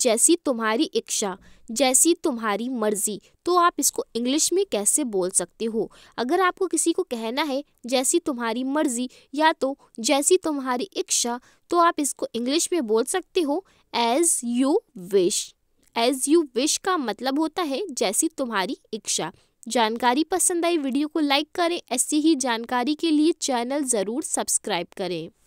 जैसी तुम्हारी इच्छा जैसी तुम्हारी मर्जी तो आप इसको इंग्लिश में कैसे बोल सकते हो अगर आपको किसी को कहना है जैसी तुम्हारी मर्जी या तो जैसी तुम्हारी इच्छा तो आप इसको इंग्लिश में बोल सकते हो as you wish as you wish का मतलब होता है जैसी तुम्हारी इच्छा जानकारी पसंद आई वीडियो को लाइक करें ऐसी ही जानकारी के लिए चैनल ज़रूर सब्सक्राइब करें